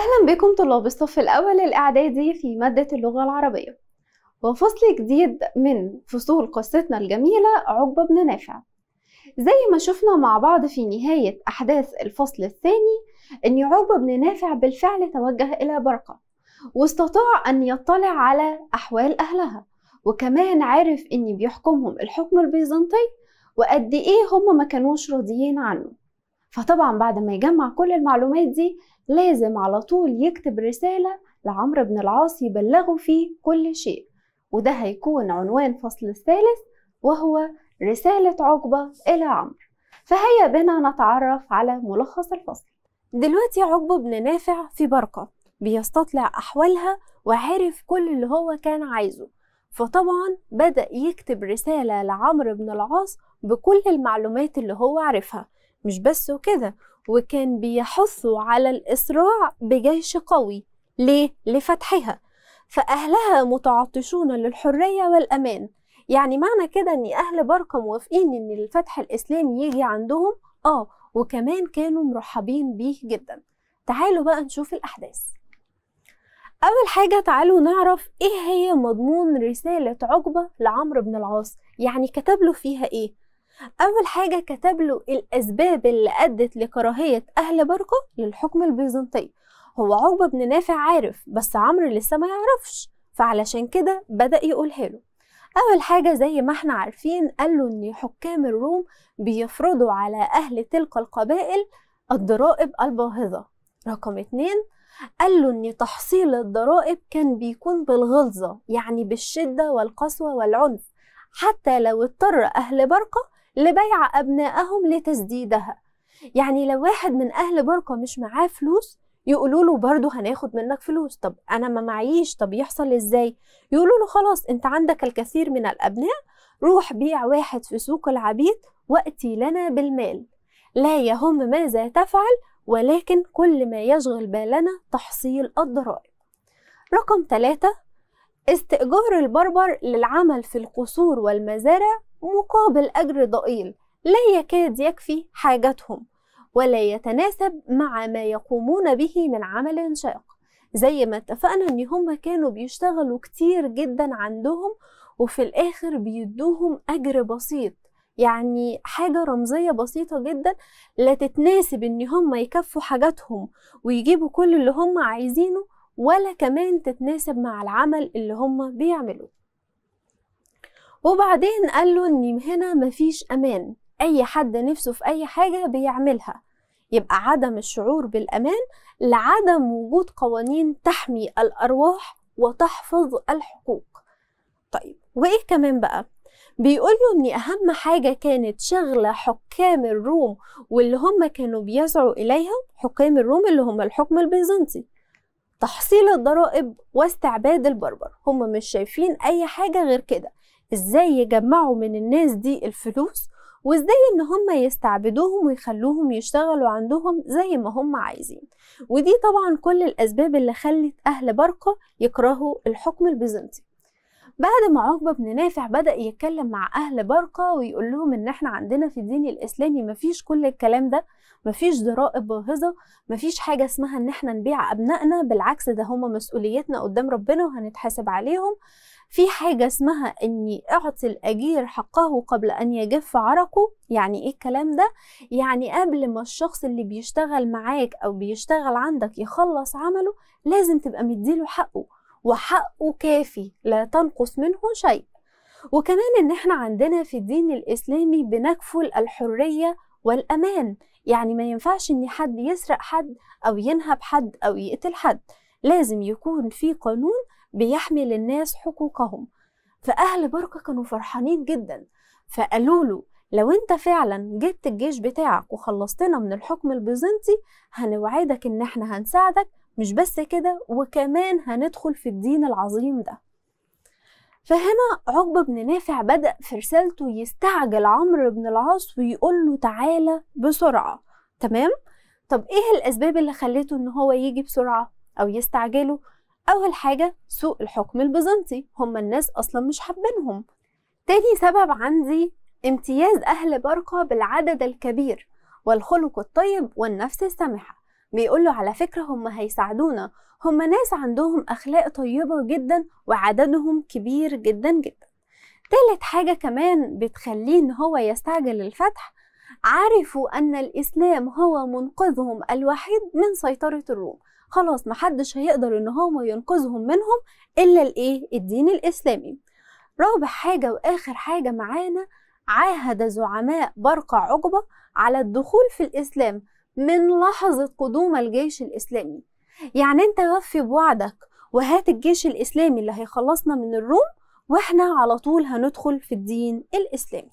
أهلا بكم طلاب الصف الأول الإعدادي في مادة اللغة العربية وفصل جديد من فصول قصتنا الجميلة عقبة بن نافع زي ما شفنا مع بعض في نهاية أحداث الفصل الثاني أن عقبة بن نافع بالفعل توجه إلى برقة واستطاع أن يطلع على أحوال أهلها وكمان عرف أن بيحكمهم الحكم البيزنطي وقد إيه هم ما كانوش راضيين عنه فطبعا بعد ما يجمع كل المعلومات دي لازم على طول يكتب رسالة لعمرو بن العاص يبلغه فيه كل شيء وده هيكون عنوان فصل الثالث وهو رسالة عقبة إلى عمرو فهيا بنا نتعرف على ملخص الفصل دلوقتي عقبة بن نافع في برقة بيستطلع أحوالها وعارف كل اللي هو كان عايزه فطبعا بدأ يكتب رسالة لعمرو بن العاص بكل المعلومات اللي هو عارفها مش بس وكده وكان بيحثوا على الإسراع بجيش قوي ليه؟ لفتحها فأهلها متعطشون للحرية والأمان يعني معنى كده ان اهل بركة موافقين ان الفتح الاسلامي يجي عندهم اه وكمان كانوا مرحبين بيه جدا تعالوا بقى نشوف الاحداث اول حاجة تعالوا نعرف ايه هي مضمون رسالة عقبة لعمرو بن العاص يعني كتب له فيها ايه أول حاجة كتب له الأسباب اللي أدت لكراهية أهل برقة للحكم البيزنطي هو عقبة بن نافع عارف بس عمرو لسه ما يعرفش فعلشان كده بدأ يقولها له أول حاجة زي ما احنا عارفين قال له إن حكام الروم بيفرضوا على أهل تلك القبائل الضرائب الباهظة رقم اتنين قال له إن تحصيل الضرائب كان بيكون بالغلظة يعني بالشدة والقسوة والعنف حتى لو اضطر أهل برقة لبيع أبنائهم لتسديدها يعني لو واحد من أهل بركة مش معاه فلوس يقولوا له برضه هناخد منك فلوس طب انا ما معيش طب يحصل ازاي يقولوا له خلاص انت عندك الكثير من الابناء روح بيع واحد في سوق العبيد واتي لنا بالمال لا يهم ماذا تفعل ولكن كل ما يشغل بالنا تحصيل الضرائب رقم ثلاثة استئجار البربر للعمل في القصور والمزارع مقابل أجر ضئيل لا يكاد يكفي حاجتهم ولا يتناسب مع ما يقومون به من عمل شاق زي ما اتفقنا ان هم كانوا بيشتغلوا كتير جدا عندهم وفي الاخر بيدوهم اجر بسيط يعني حاجة رمزية بسيطة جدا لا تتناسب ان هم يكفوا حاجاتهم ويجيبوا كل اللي هم عايزينه ولا كمان تتناسب مع العمل اللي هم بيعملوه وبعدين قال له ان هنا مفيش امان اي حد نفسه في اي حاجه بيعملها يبقى عدم الشعور بالامان لعدم وجود قوانين تحمي الارواح وتحفظ الحقوق طيب وايه كمان بقى بيقول له ان اهم حاجه كانت شغله حكام الروم واللي هم كانوا بيسعوا اليها حكام الروم اللي هم الحكم البيزنطي تحصيل الضرائب واستعباد البربر هم مش شايفين اي حاجه غير كده ازاي يجمعوا من الناس دي الفلوس وازاي ان هم يستعبدوهم ويخلوهم يشتغلوا عندهم زي ما هم عايزين ودي طبعا كل الاسباب اللي خلت اهل برقة يكرهوا الحكم البيزنطي بعد ما عقبة بن نافع بدأ يتكلم مع أهل برقة ويقول لهم إن إحنا عندنا في الدين الإسلامي مفيش كل الكلام ده مفيش ضرائب باهظة مفيش حاجة اسمها إن إحنا نبيع أبنائنا بالعكس ده هما مسؤوليتنا قدام ربنا وهنتحاسب عليهم في حاجة اسمها اني اعطي الاجير حقه قبل ان يجف عرقه يعني ايه الكلام ده يعني قبل ما الشخص اللي بيشتغل معاك او بيشتغل عندك يخلص عمله لازم تبقى مديله حقه وحقه كافي لا تنقص منه شيء وكمان ان احنا عندنا في الدين الاسلامي بنكفل الحرية والامان يعني ما ينفعش ان حد يسرق حد او ينهب حد او يقتل حد لازم يكون في قانون بيحمي للناس حقوقهم فأهل بركة كانوا فرحانين جدا فقالوا له لو انت فعلا جبت الجيش بتاعك وخلصتنا من الحكم البيزنطي هنوعدك ان احنا هنساعدك مش بس كده وكمان هندخل في الدين العظيم ده فهنا عقبة بن نافع بدأ في رسالته يستعجل عمرو بن العاص ويقول له تعالى بسرعة تمام؟ طب ايه الأسباب اللي خليته ان هو يجي بسرعة أو يستعجله؟ أول حاجة سوء الحكم البيزنطي هم الناس أصلا مش حابينهم تاني سبب عندي امتياز أهل برقة بالعدد الكبير والخلق الطيب والنفس السامحة بيقولوا على فكرة هم هيساعدونا هم ناس عندهم أخلاق طيبة جدا وعددهم كبير جدا جدا تالت حاجة كمان بتخليه إن هو يستعجل الفتح عرفوا أن الإسلام هو منقذهم الوحيد من سيطرة الروم خلاص محدش هيقدر ان هو ينقذهم منهم الا الايه الدين الاسلامي رابع حاجه واخر حاجه معانا عاهد زعماء برقع عقبه على الدخول في الاسلام من لحظه قدوم الجيش الاسلامي يعني انت وفي بوعدك وهات الجيش الاسلامي اللي هيخلصنا من الروم واحنا على طول هندخل في الدين الاسلامي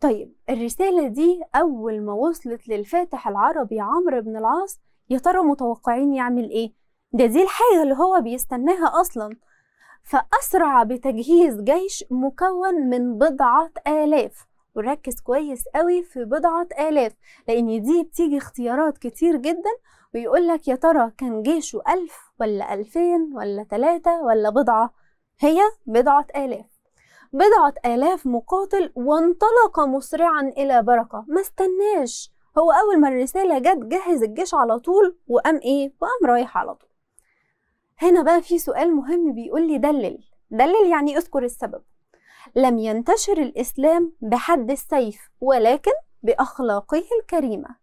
طيب الرسالة دي أول ما وصلت للفاتح العربي عمرو بن العاص يا ترى متوقعين يعمل ايه ده دي الحاجه اللي هو بيستناها اصلا فاسرع بتجهيز جيش مكون من بضعه الاف وركز كويس قوي في بضعة آلاف لأن دي بتيجي اختيارات كتير جدا ويقولك يا ترى كان جيشه ألف ولا ألفين ولا تلاتة ولا بضعة هي بضعة آلاف بضعة آلاف مقاتل وانطلق مسرعا إلى بركة ما استناش هو أول ما الرسالة جت جهز الجيش على طول وقام إيه؟ وقام رايح على طول هنا بقى في سؤال مهم بيقول لي دلل دلل يعني اذكر السبب لم ينتشر الإسلام بحد السيف ولكن بأخلاقه الكريمة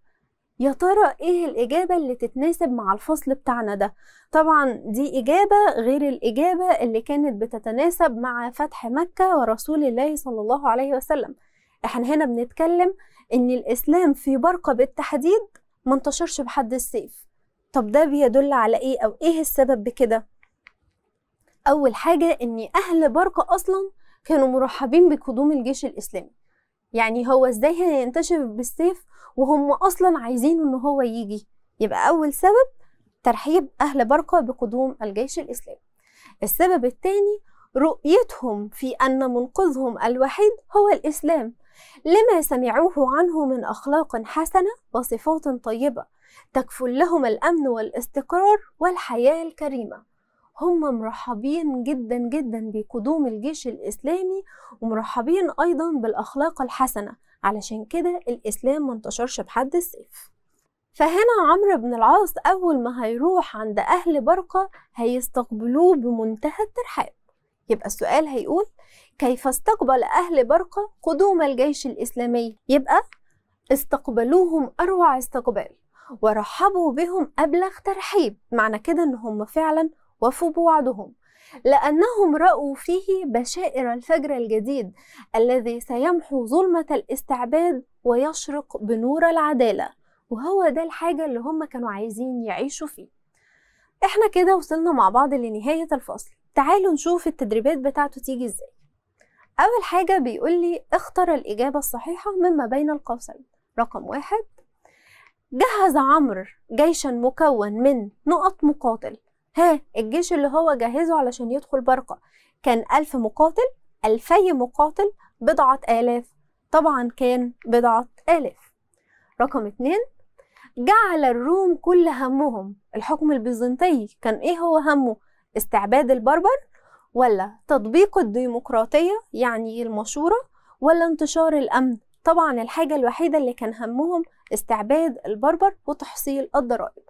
يا ترى ايه الإجابة اللي تتناسب مع الفصل بتاعنا ده طبعا دي إجابة غير الإجابة اللي كانت بتتناسب مع فتح مكة ورسول الله صلى الله عليه وسلم احنا هنا بنتكلم ان الاسلام في برقه بالتحديد ما انتشرش بحد السيف طب ده بيدل على ايه او ايه السبب بكده اول حاجه ان اهل برقه اصلا كانوا مرحبين بقدوم الجيش الاسلامي يعني هو ازاي هينتشر بالسيف وهم اصلا عايزين ان هو يجي يبقى اول سبب ترحيب اهل برقه بقدوم الجيش الاسلامي السبب الثاني رؤيتهم في ان منقذهم الوحيد هو الاسلام لما سمعوه عنه من أخلاق حسنة وصفات طيبة تكفل لهم الأمن والاستقرار والحياة الكريمة هم مرحبين جدا جدا بقدوم الجيش الإسلامي ومرحبين أيضا بالأخلاق الحسنة علشان كده الإسلام منتشرش بحد السيف فهنا عمرو بن العاص أول ما هيروح عند أهل برقة هيستقبلوه بمنتهى الترحاب يبقى السؤال هيقول كيف استقبل أهل برقة قدوم الجيش الإسلامي يبقى استقبلوهم أروع استقبال ورحبوا بهم أبلغ ترحيب معنى كده إن هم فعلا وفوا بوعدهم لأنهم رأوا فيه بشائر الفجر الجديد الذي سيمحو ظلمة الاستعباد ويشرق بنور العدالة وهو ده الحاجة اللي هم كانوا عايزين يعيشوا فيه احنا كده وصلنا مع بعض لنهاية الفصل تعالوا نشوف التدريبات بتاعته تيجي ازاي أول حاجة بيقول لي اختر الإجابة الصحيحة مما بين القوسين رقم واحد جهز عمرو جيشا مكون من نقط مقاتل ها الجيش اللي هو جهزه علشان يدخل برقة كان ألف مقاتل ألفي مقاتل بضعة آلاف طبعا كان بضعة آلاف رقم اتنين جعل الروم كل همهم الحكم البيزنطي كان ايه هو همه استعباد البربر ولا تطبيق الديمقراطية يعني المشورة ولا انتشار الأمن طبعا الحاجة الوحيدة اللي كان همهم استعباد البربر وتحصيل الضرائب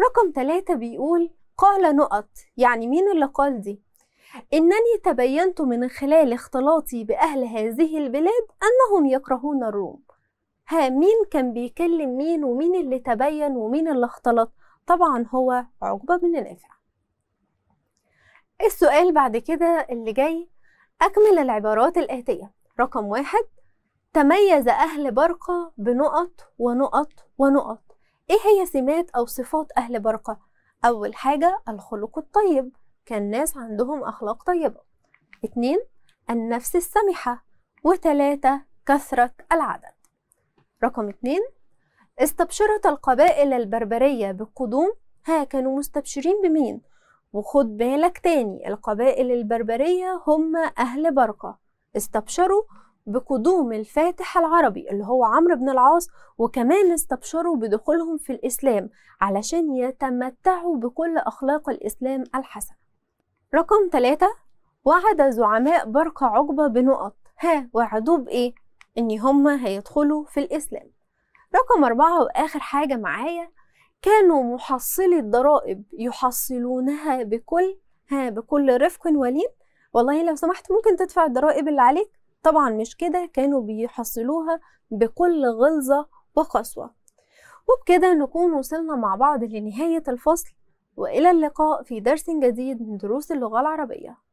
رقم ثلاثة بيقول قال نقط يعني مين اللي قال دي إنني تبينت من خلال اختلاطي بأهل هذه البلاد أنهم يكرهون الروم ها مين كان بيكلم مين ومين اللي تبين ومين اللي اختلط طبعا هو عقبة بن نافع السؤال بعد كده اللي جاي أكمل العبارات الآتية رقم واحد تميز أهل برقة بنقط ونقط ونقط إيه هي سمات أو صفات أهل برقة؟ أول حاجة الخلق الطيب كان ناس عندهم أخلاق طيبة اتنين النفس السمحة وتلاتة كثرة العدد رقم اتنين استبشرت القبائل البربرية بالقدوم ها كانوا مستبشرين بمين؟ وخد بالك تاني القبائل البربرية هم أهل برقة استبشروا بقدوم الفاتح العربي اللي هو عمرو بن العاص وكمان استبشروا بدخولهم في الإسلام علشان يتمتعوا بكل أخلاق الإسلام الحسنة رقم ثلاثة وعد زعماء برقة عقبة بنقط ها وعدوه بإيه؟ إن هم هيدخلوا في الإسلام رقم أربعة وآخر حاجة معايا كانوا محصلي الضرائب يحصلونها بكل ها بكل رفق ولين والله لو سمحت ممكن تدفع الضرائب اللي عليك طبعا مش كده كانوا بيحصلوها بكل غلظة وقسوة وبكده نكون وصلنا مع بعض لنهاية الفصل وإلى اللقاء في درس جديد من دروس اللغة العربية